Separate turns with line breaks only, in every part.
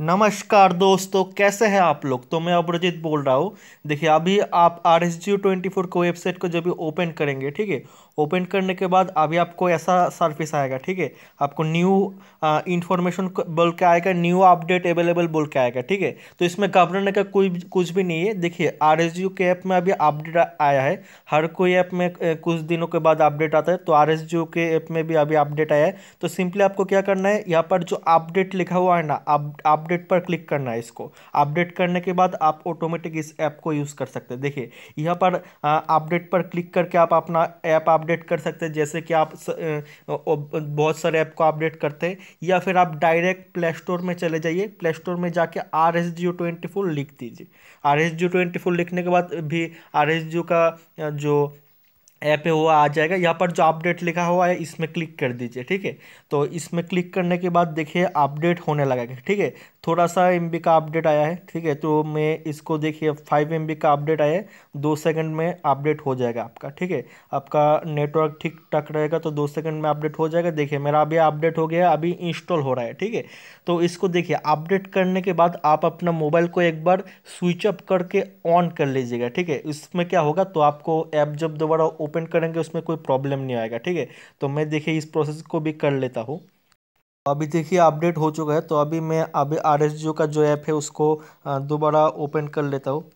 नमस्कार दोस्तों कैसे हैं आप लोग तो मैं अप्रजीत बोल रहा हूँ देखिए अभी आप R S G twenty four को वेबसाइट को जब भी ओपन करेंगे ठीक है ओपन करने के बाद अभी आपको ऐसा सर्विस आएगा ठीक है आपको न्यू इन्फॉर्मेशन बोल के आएगा न्यू अपडेट अवेलेबल बोल के आएगा ठीक है तो इसमें घबराने का कोई कुछ भी नहीं है देखिए आर एस जी के ऐप में अभी अपडेट आया है हर कोई ऐप में कुछ दिनों के बाद अपडेट आता है तो आर एस जी के ऐप में भी अभी अपडेट आया है तो सिंपली आपको क्या करना है यहाँ पर जो अपडेट लिखा हुआ है ना अपडेट अपडेट पर क्लिक करना है इसको अपडेट करने के बाद आप ऑटोमेटिक इस ऐप को यूज़ कर सकते हैं देखिए यहाँ पर अपडेट पर क्लिक करके आप अपना ऐप अपडेट कर सकते हैं जैसे कि आप बहुत सारे ऐप को अपडेट करते हैं या फिर आप डायरेक्ट प्ले स्टोर में चले जाइए प्ले स्टोर में जाके R S O twenty four लिख दीजिए R S O twenty four लिखने के बाद भी आर एस जियो का जो ऐप है हुआ आ जाएगा यहाँ पर जो अपडेट लिखा हुआ है इसमें क्लिक कर दीजिए ठीक है तो इसमें क्लिक करने के बाद देखिए अपडेट होने है ठीक है थोड़ा सा एम का अपडेट आया है ठीक है तो मैं इसको देखिए फाइव एम का अपडेट आया है दो सेकंड में अपडेट हो जाएगा आपका ठीक है आपका नेटवर्क ठीक ठाक रहेगा तो दो सेकेंड में अपडेट हो जाएगा देखिए मेरा अभी अपडेट हो गया अभी इंस्टॉल हो रहा है ठीक है तो इसको देखिए अपडेट करने के बाद आप अपना मोबाइल को एक बार स्विच अप करके ऑन कर लीजिएगा ठीक है इसमें क्या होगा तो आपको ऐप जब दोबारा ओपन करेंगे उसमें कोई प्रॉब्लम नहीं आएगा ठीक है तो मैं देखिए इस प्रोसेस को भी कर लेता हूँ तो अभी देखिए अपडेट हो चुका है तो अभी मैं अभी आर एस का जो ऐप है उसको दोबारा ओपन कर लेता हूँ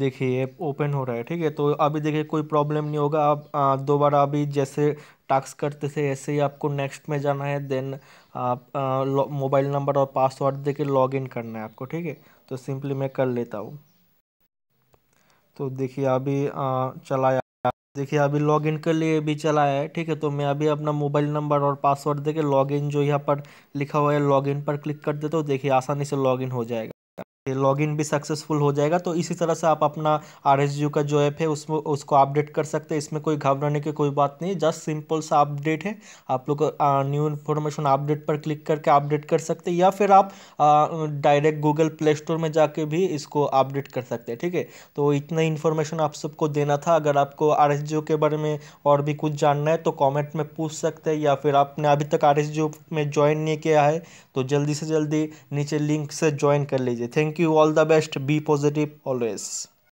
देखिए ओपन हो रहा है ठीक है तो अभी देखिए कोई प्रॉब्लम नहीं होगा आप दोबारा अभी जैसे टास्क करते थे ऐसे ही आपको नेक्स्ट में जाना है देन आप मोबाइल नंबर और पासवर्ड दे के लॉगिन करना है आपको ठीक है तो सिंपली मैं कर लेता हूँ तो देखिए अभी चलाया देखिए अभी लॉगिन के लिए भी चलाया है ठीक है तो मैं अभी अपना मोबाइल नंबर और पासवर्ड दे के लॉगिन जो यहाँ पर लिखा हुआ है लॉगिन पर क्लिक कर देता हूँ देखिए आसानी से लॉगिन हो जाएगा लॉगिन भी सक्सेसफुल हो जाएगा तो इसी तरह से आप अपना आर का जो ऐप है उसमें उसको अपडेट कर सकते हैं इसमें कोई घबराने की कोई बात नहीं जस्ट सिंपल सा अपडेट है आप लोग न्यू इन्फॉर्मेशन अपडेट पर क्लिक करके अपडेट कर सकते हैं या फिर आप डायरेक्ट गूगल प्ले स्टोर में जाके भी इसको अपडेट कर सकते हैं ठीक है तो इतना इन्फॉर्मेशन आप सबको देना था अगर आपको आर के बारे में और भी कुछ जानना है तो कॉमेंट में पूछ सकते हैं या फिर आपने अभी तक आर में ज्वाइन नहीं किया है तो जल्दी से जल्दी नीचे लिंक से ज्वाइन कर लीजिए thank thank you all the best be positive always